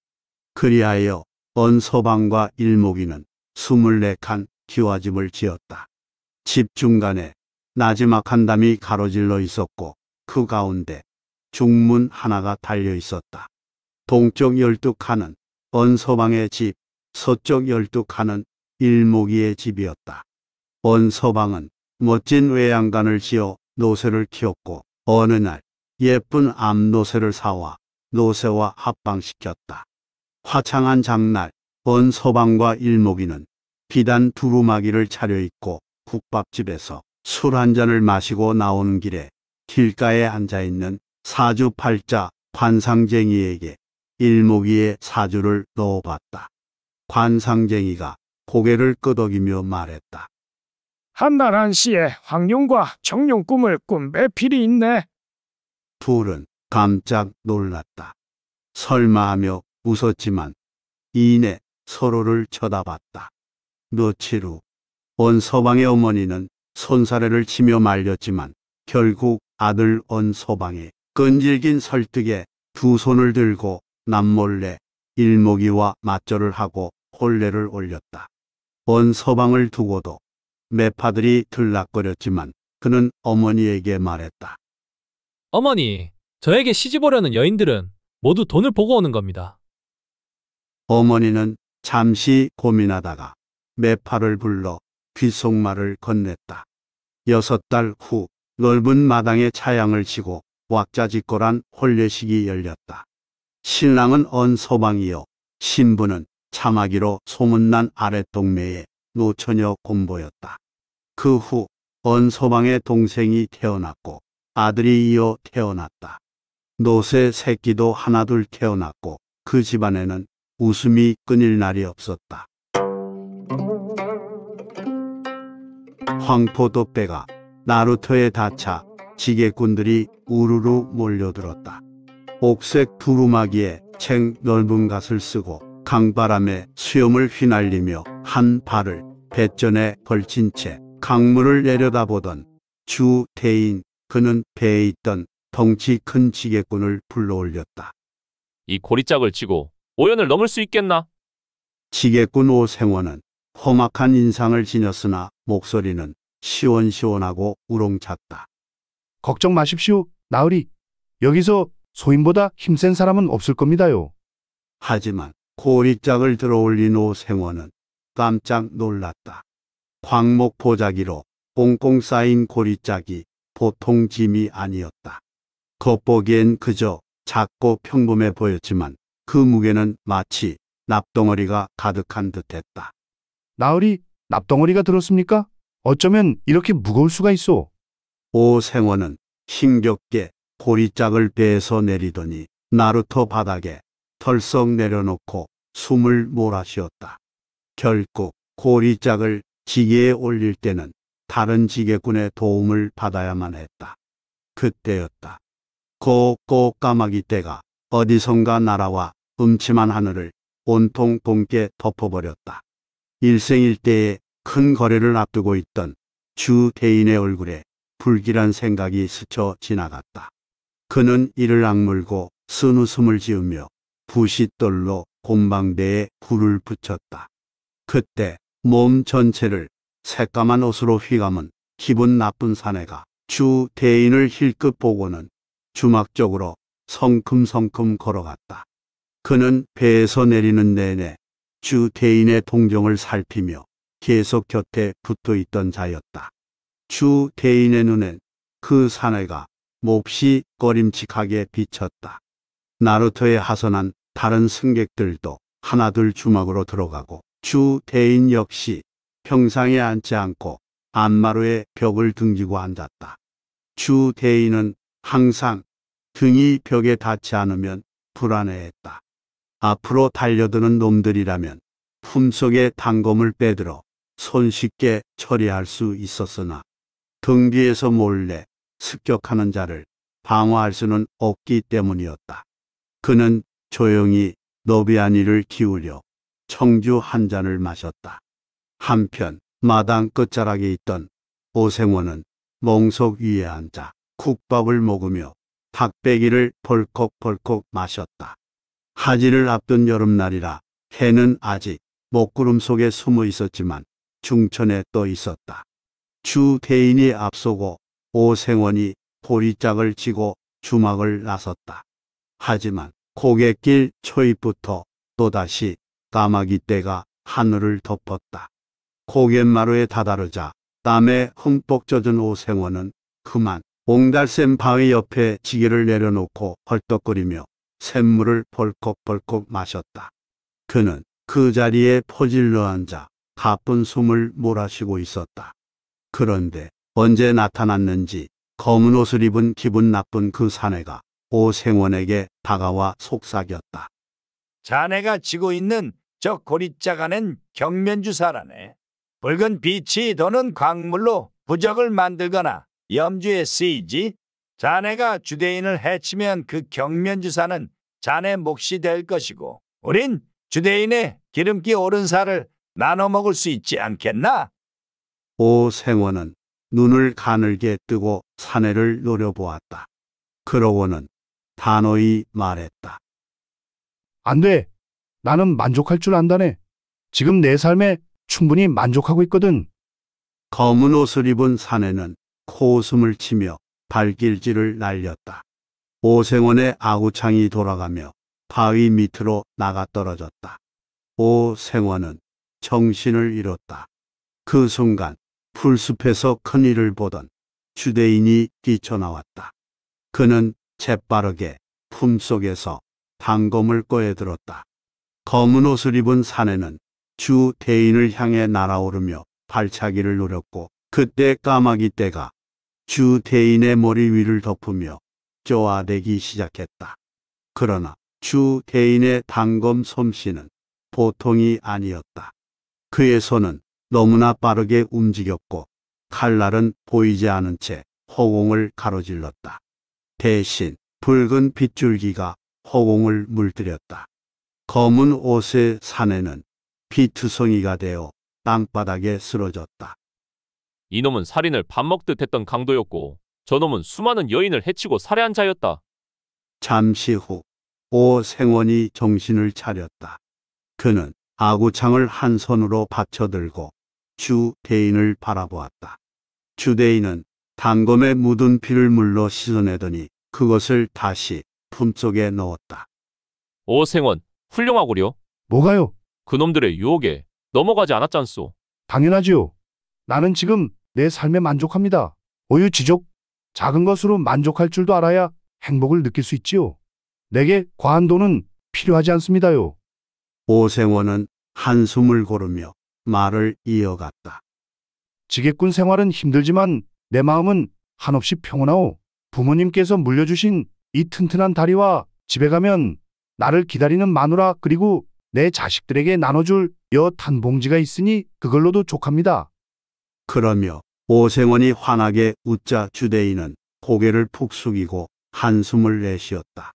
그리하여 언소방과 일목이는 24칸 기와집을 지었다. 집 중간에 나지막 한 담이 가로질러 있었고 그 가운데 중문 하나가 달려 있었다. 동쪽 열두 칸은 언서방의 집, 서쪽 열두 칸은 일목이의 집이었다. 언서방은 멋진 외양간을 지어 노새를 키웠고 어느 날 예쁜 암노새를 사와 노새와 합방시켰다. 화창한 장날 언서방과 일목이는 비단 두루마기를 차려입고 국밥집에서 술 한 잔을 마시고 나오는 길에 길가에 앉아 있는 사주팔자 관상쟁이에게 일목이의 사주를 넣어봤다. 관상쟁이가 고개를 끄덕이며 말했다. 한날 한 씨의 황룡과 정룡 꿈을 꾼 매필이 있네. 둘은 깜짝 놀랐다. 설마 하며 웃었지만 이내 서로를 쳐다봤다. 며칠 후온 서방의 어머니는 손사래를 치며 말렸지만 결국 아들 온 서방의 끈질긴 설득에 두 손을 들고 남몰래 일목이와 맞절을 하고 혼례를 올렸다. 온 서방을 두고도 매파들이 들락거렸지만 그는 어머니에게 말했다. 어머니, 저에게 시집 오려는 여인들은 모두 돈을 보고 오는 겁니다. 어머니는 잠시 고민하다가 매파를 불러 귀속말을 건넸다. 여섯 달 후 넓은 마당에 차양을 치고 왁자지껄한 홀례식이 열렸다. 신랑은 언서방이요 신부는 차마기로 소문난 아랫동네의 노처녀 곰보였다. 그 후 언서방의 동생이 태어났고 아들이 이어 태어났다. 노새 새끼도 하나둘 태어났고 그 집안에는 웃음이 끊일 날이 없었다. 황포도 빼가 나루터에 다차 지게꾼들이 우르르 몰려들었다. 옥색 두루마기에 챙 넓은 갓을 쓰고 강바람에 수염을 휘날리며 한 발을 배전에 걸친 채 강물을 내려다보던 주태인 그는 배에 있던 덩치 큰 지게꾼을 불러올렸다. 이 고리짝을 치고 오연을 넘을 수 있겠나? 지게꾼 오생원은 험악한 인상을 지녔으나 목소리는 시원시원하고 우롱찼다 걱정 마십시오, 나으리. 여기서 소인보다 힘센 사람은 없을 겁니다요. 하지만 고리짝을 들어올린 오생원은 깜짝 놀랐다. 광목 보자기로 꽁꽁 쌓인 고리짝이 보통 짐이 아니었다. 겉보기엔 그저 작고 평범해 보였지만 그 무게는 마치 납덩어리가 가득한 듯했다. 나으리 납덩어리가 들었습니까? 어쩌면 이렇게 무거울 수가 있어. 오생원은 힘겹게 고리짝을 배에서 내리더니 나루토 바닥에 털썩 내려놓고 숨을 몰아쉬었다. 결국 고리짝을 지게에 올릴 때는 다른 지게꾼의 도움을 받아야만 했다. 그때였다. 고고 까마귀 떼가 어디선가 날아와 음침한 하늘을 온통 동게 덮어버렸다. 일생일대에 큰 거래를 앞두고 있던 주 대인의 얼굴에 불길한 생각이 스쳐 지나갔다. 그는 이를 악물고 쓴 웃음을 지으며 부싯돌로 곰방대에 불을 붙였다. 그때 몸 전체를 새까만 옷으로 휘감은 기분 나쁜 사내가 주 대인을 힐끗 보고는 주막적으로 성큼성큼 걸어갔다. 그는 배에서 내리는 내내 주대인의 동정을 살피며 계속 곁에 붙어 있던 자였다. 주태인의 눈엔 그 사내가 몹시 꺼림칙하게 비쳤다. 나루터에 하선한 다른 승객들도 하나둘 주막으로 들어가고 주대인 역시 평상에 앉지 않고 안마루의 벽을 등지고 앉았다. 주대인은 항상 등이 벽에 닿지 않으면 불안해했다. 앞으로 달려드는 놈들이라면 품속에 단검을 빼들어 손쉽게 처리할 수 있었으나 등 뒤에서 몰래 습격하는 자를 방어할 수는 없기 때문이었다. 그는 조용히 너비아니를 기울여 청주 한 잔을 마셨다. 한편 마당 끝자락에 있던 오생원은 멍석 위에 앉아 국밥을 먹으며 닭배기를 벌컥벌컥 마셨다. 하지를 앞둔 여름날이라 해는 아직 목구름 속에 숨어 있었지만 중천에 떠 있었다. 주 대인이 앞서고 오생원이 보리짝을 치고 주막을 나섰다. 하지만 고갯길 초입부터 또다시 까마귀 때가 하늘을 덮었다. 고갯마루에 다다르자 땀에 흠뻑 젖은 오생원은 그만 옹달샘 바위 옆에 지게를 내려놓고 헐떡거리며 샘물을 벌컥벌컥 마셨다. 그는 그 자리에 퍼질러 앉아 가쁜 숨을 몰아쉬고 있었다. 그런데 언제 나타났는지 검은 옷을 입은 기분 나쁜 그 사내가 오생원에게 다가와 속삭였다. 자네가 지고 있는 저 고립자가는 경면주사라네. 붉은 빛이 도는 광물로 부적을 만들거나 염주에 쓰이지. 자네가 주대인을 해치면 그 경면주사는 자네 몫이 될 것이고 우린 주대인의 기름기 오른 살을 나눠 먹을 수 있지 않겠나? 오생원은 눈을 가늘게 뜨고 사내를 노려보았다. 그러고는 단호히 말했다. 안 돼. 나는 만족할 줄 안다네. 지금 내 삶에 충분히 만족하고 있거든. 검은 옷을 입은 사내는 코웃음을 치며 발길질을 날렸다. 오생원의 아구창이 돌아가며 바위 밑으로 나가 떨어졌다. 오생원은 정신을 잃었다. 그 순간 풀숲에서 큰일을 보던 주대인이 뛰쳐나왔다. 그는 재빠르게 품속에서 단검을 꺼내들었다. 검은 옷을 입은 사내는 주 대인을 향해 날아오르며 발차기를 노렸고 그때 까마귀 떼가 주 대인의 머리 위를 덮으며 조화되기 시작했다. 그러나 주 대인의 단검 솜씨는 보통이 아니었다. 그의 손은 너무나 빠르게 움직였고 칼날은 보이지 않은 채 허공을 가로질렀다. 대신 붉은 빗줄기가 허공을 물들였다. 검은 옷의 사내는 비투성이가 되어 땅바닥에 쓰러졌다. 이놈은 살인을 밥 먹듯 했던 강도였고 저놈은 수많은 여인을 해치고 살해한 자였다. 잠시 후 오생원이 정신을 차렸다. 그는 아구창을 한 손으로 받쳐들고 주대인을 바라보았다. 주대인은 단검에 묻은 피를 물로 씻어내더니 그것을 다시 품속에 넣었다. 오생원, 훌륭하구려. 뭐가요? 그놈들의 유혹에 넘어가지 않았잖소. 당연하지요. 나는 지금 내 삶에 만족합니다. 오유지족 작은 것으로 만족할 줄도 알아야 행복을 느낄 수 있지요. 내게 과한 돈은 필요하지 않습니다요. 오생원은 한숨을 고르며 말을 이어갔다. 지게꾼 생활은 힘들지만 내 마음은 한없이 평온하오. 부모님께서 물려주신 이 튼튼한 다리와 집에 가면 나를 기다리는 마누라 그리고 내 자식들에게 나눠줄 여탄 봉지가 있으니 그걸로도 족합니다. 그러며 오생원이 환하게 웃자 주대인은 고개를 푹 숙이고 한숨을 내쉬었다.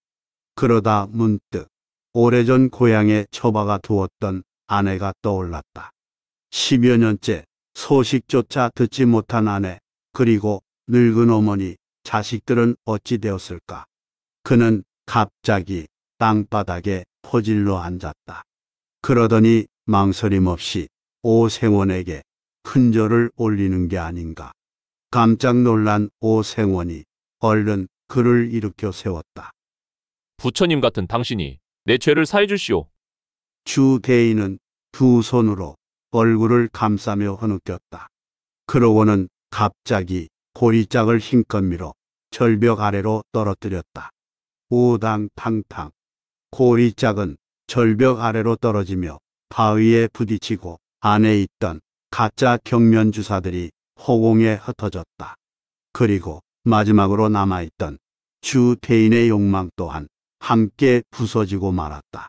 그러다 문득 오래전 고향에 처박아 두었던 아내가 떠올랐다. 십여 년째 소식조차 듣지 못한 아내 그리고 늙은 어머니 자식들은 어찌 되었을까. 그는 갑자기 땅바닥에 포질러 앉았다. 그러더니 망설임 없이 오생원에게 큰절을 올리는 게 아닌가. 깜짝 놀란 오생원이 얼른 그를 일으켜 세웠다. 부처님 같은 당신이 내 죄를 사해 주시오. 주대인은 두 손으로 얼굴을 감싸며 흐느꼈다. 그러고는 갑자기 고리짝을 힘껏 밀어 절벽 아래로 떨어뜨렸다. 우당탕탕. 고리짝은 절벽 아래로 떨어지며 바위에 부딪히고 안에 있던 가짜 경면 주사들이 허공에 흩어졌다. 그리고 마지막으로 남아있던 주태인의 욕망 또한 함께 부서지고 말았다.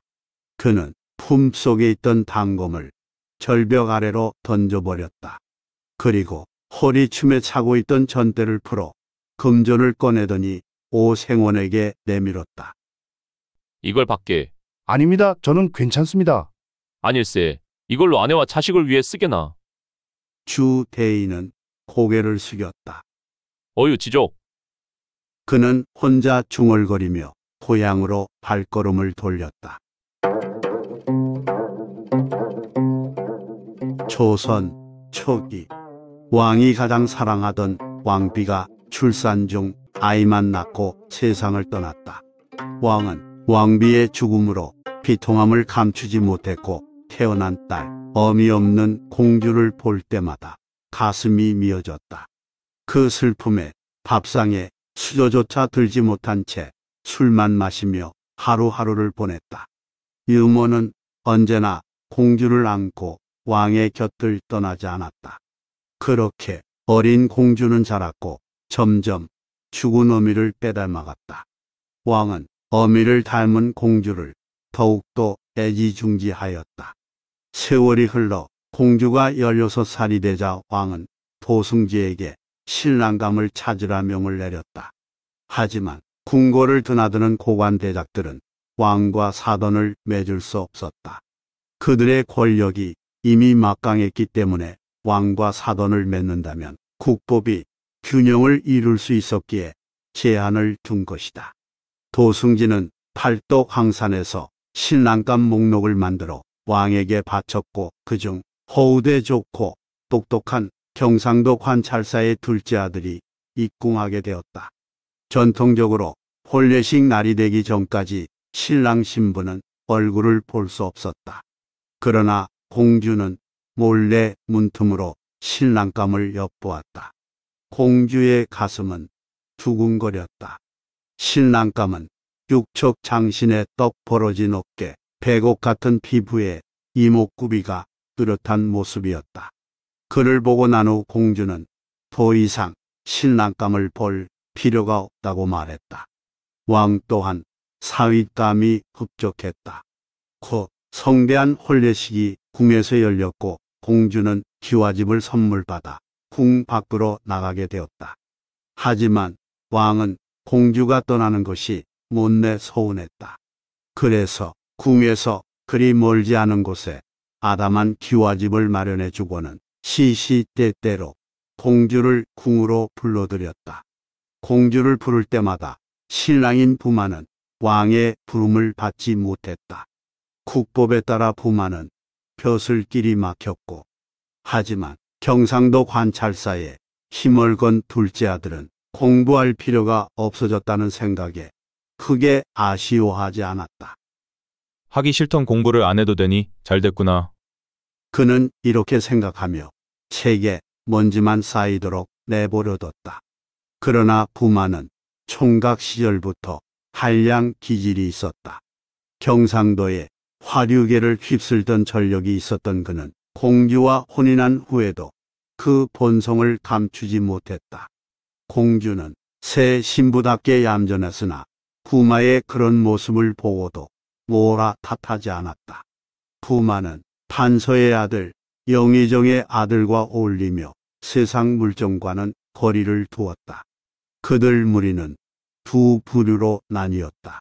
그는 품 속에 있던 단검을 절벽 아래로 던져버렸다. 그리고 허리춤에 차고 있던 전대를 풀어 금전을 꺼내더니 오생원에게 내밀었다. 이걸 받게. 아닙니다. 저는 괜찮습니다. 아닐세. 이걸로 아내와 자식을 위해 쓰게나. 주 대인은 고개를 숙였다. 어유 지족. 그는 혼자 중얼거리며 고향으로 발걸음을 돌렸다. 조선 초기 왕이 가장 사랑하던 왕비가 출산 중 아이만 낳고 세상을 떠났다. 왕은 왕비의 죽음으로 비통함을 감추지 못했고 태어난 딸 어미 없는 공주를 볼 때마다 가슴이 미어졌다. 그 슬픔에 밥상에 수저조차 들지 못한 채 술만 마시며 하루하루를 보냈다. 유모는 언제나 공주를 안고 왕의 곁을 떠나지 않았다. 그렇게 어린 공주는 자랐고 점점 죽은 어미를 빼닮아갔다. 왕은 어미를 닮은 공주를 더욱더 애지중지하였다. 세월이 흘러 공주가 16살이 되자 왕은 도승지에게 신랑감을 찾으라 명을 내렸다. 하지만 궁궐을 드나드는 고관 대작들은 왕과 사돈을 맺을 수 없었다. 그들의 권력이 이미 막강했기 때문에 왕과 사돈을 맺는다면 국법이 균형을 이룰 수 있었기에 제한을 둔 것이다. 도승지는 팔도 황산에서 신랑감 목록을 만들어 왕에게 바쳤고 그중 허우대 좋고 똑똑한 경상도 관찰사의 둘째 아들이 입궁하게 되었다. 전통적으로 홀례식 날이 되기 전까지 신랑 신부는 얼굴을 볼 수 없었다. 그러나 공주는 몰래 문틈으로 신랑감을 엿보았다. 공주의 가슴은 두근거렸다. 신랑감은 육척 장신의 떡벌어진 높게 백옥 같은 피부에 이목구비가 뚜렷한 모습이었다. 그를 보고 난 후 공주는 더 이상 신랑감을 볼 필요가 없다고 말했다. 왕 또한 사윗감이 흡족했다. 곧 성대한 혼례식이 궁에서 열렸고 공주는 기와집을 선물받아 궁 밖으로 나가게 되었다. 하지만 왕은 공주가 떠나는 것이 못내 서운했다. 그래서 궁에서 그리 멀지 않은 곳에 아담한 기와집을 마련해 주고는 시시때때로 공주를 궁으로 불러들였다. 공주를 부를 때마다 신랑인 부마는 왕의 부름을 받지 못했다. 국법에 따라 부마는 벼슬길이 막혔고 하지만 경상도 관찰사에 힘을 건 둘째 아들은 공부할 필요가 없어졌다는 생각에 크게 아쉬워하지 않았다. 하기 싫던 공부를 안 해도 되니 잘 됐구나. 그는 이렇게 생각하며 책에 먼지만 쌓이도록 내버려뒀다. 그러나 부마는 총각 시절부터 한량 기질이 있었다. 경상도에 화류계를 휩쓸던 전력이 있었던 그는 공주와 혼인한 후에도 그 본성을 감추지 못했다. 공주는 새 신부답게 얌전했으나 부마의 그런 모습을 보고도 모라 탓하지 않았다. 부마는 판서의 아들 영의정의 아들과 어울리며 세상 물정과는 거리를 두었다. 그들 무리는 두 부류로 나뉘었다.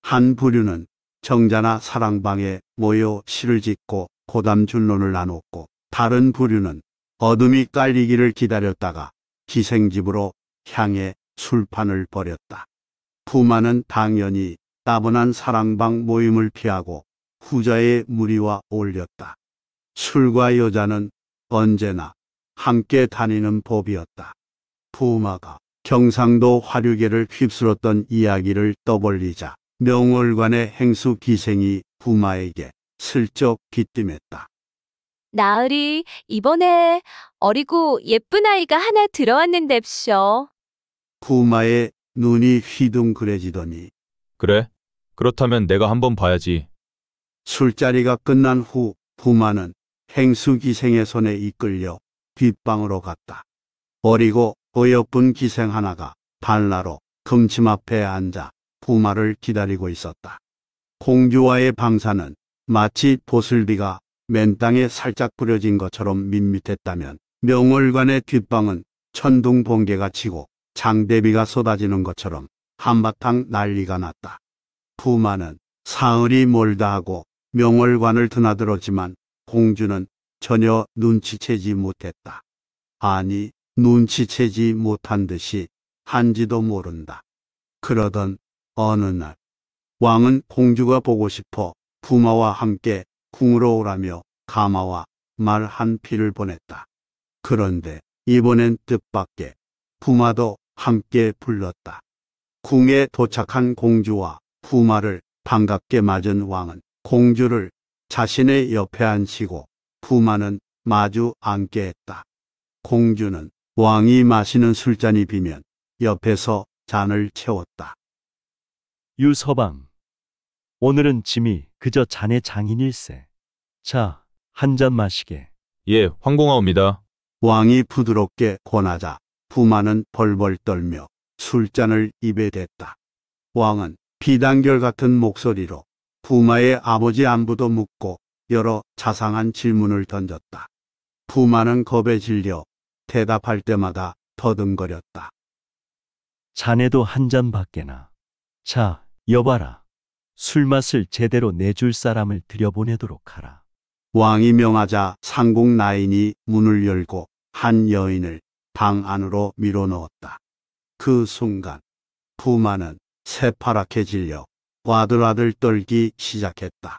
한 부류는 정자나 사랑방에 모여 시를 짓고 고담준론을 나눴고 다른 부류는 어둠이 깔리기를 기다렸다가 기생집으로 향해 술판을 벌였다. 부마는 당연히 따분한 사랑방 모임을 피하고 후자의 무리와 어울렸다. 술과 여자는 언제나 함께 다니는 법이었다. 부마가 경상도 화류계를 휩쓸었던 이야기를 떠벌리자 명월관의 행수 기생이 부마에게 슬쩍 귀띔했다. 나으리 이번에 어리고 예쁜 아이가 하나 들어왔는뎁쇼. 부마의 눈이 휘둥그레지더니 그래? 그렇다면 내가 한번 봐야지. 술자리가 끝난 후 부마는 행수 기생의 손에 이끌려 뒷방으로 갔다. 어리고 어여쁜 기생 하나가 반라로 금침 앞에 앉아 부마를 기다리고 있었다. 공주와의 방사는 마치 보슬비가 맨 땅에 살짝 뿌려진 것처럼 밋밋했다면 명월관의 뒷방은 천둥 번개가 치고 장대비가 쏟아지는 것처럼 한바탕 난리가 났다. 부마는 사흘이 몰다 하고 명월관을 드나들었지만 공주는 전혀 눈치채지 못했다. 아니 눈치채지 못한 듯이 한지도 모른다. 그러던 어느 날 왕은 공주가 보고 싶어 부마와 함께 궁으로 오라며 가마와 말 한 피를 보냈다. 그런데 이번엔 뜻밖에 부마도 함께 불렀다. 궁에 도착한 공주와 부마를 반갑게 맞은 왕은 공주를 자신의 옆에 앉히고 부마는 마주 앉게 했다. 공주는 왕이 마시는 술잔이 비면 옆에서 잔을 채웠다. 유서방. 오늘은 짐이 그저 잔의 장인일세. 자, 한 잔 마시게. 예, 황공하옵니다. 왕이 부드럽게 권하자 부마는 벌벌 떨며 술잔을 입에 댔다. 왕은 비단결 같은 목소리로 부마의 아버지 안부도 묻고 여러 자상한 질문을 던졌다. 부마는 겁에 질려 대답할 때마다 더듬거렸다. 자네도 한 잔밖에나. 자, 여봐라. 술맛을 제대로 내줄 사람을 들여보내도록 하라. 왕이 명하자 상국 나인이 문을 열고 한 여인을 방 안으로 밀어넣었다. 그 순간 부마는 새파랗게 질려 와들와들 떨기 시작했다.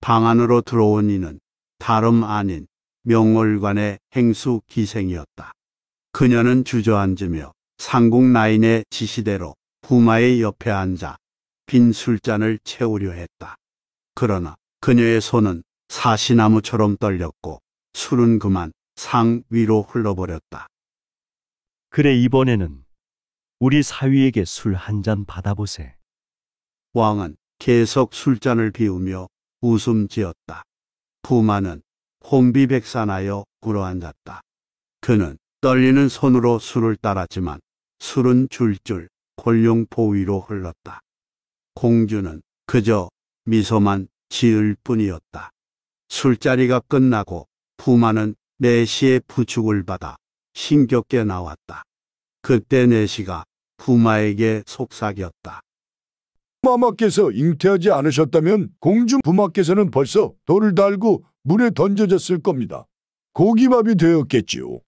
방 안으로 들어온 이는 다름 아닌 명월관의 행수 기생이었다. 그녀는 주저앉으며 상궁 나인의 지시대로 부마의 옆에 앉아 빈 술잔을 채우려 했다. 그러나 그녀의 손은 사시나무처럼 떨렸고 술은 그만 상 위로 흘러버렸다. 그래 이번에는 우리 사위에게 술 한 잔 받아보세. 왕은 계속 술잔을 비우며 웃음 지었다. 부마는 혼비백산하여 굴어앉았다. 그는 떨리는 손으로 술을 따랐지만 술은 줄줄 곤룡포 위로 흘렀다. 공주는 그저 미소만 지을 뿐이었다. 술자리가 끝나고 부마는 내시의 부축을 받아 신겹게 나왔다. 그때 내시가 부마에게 속삭였다. 마마께서 잉태하지 않으셨다면 공주 부마께서는 벌써 돌을 달고 물에 던져졌을 겁니다. 고기밥이 되었겠지요.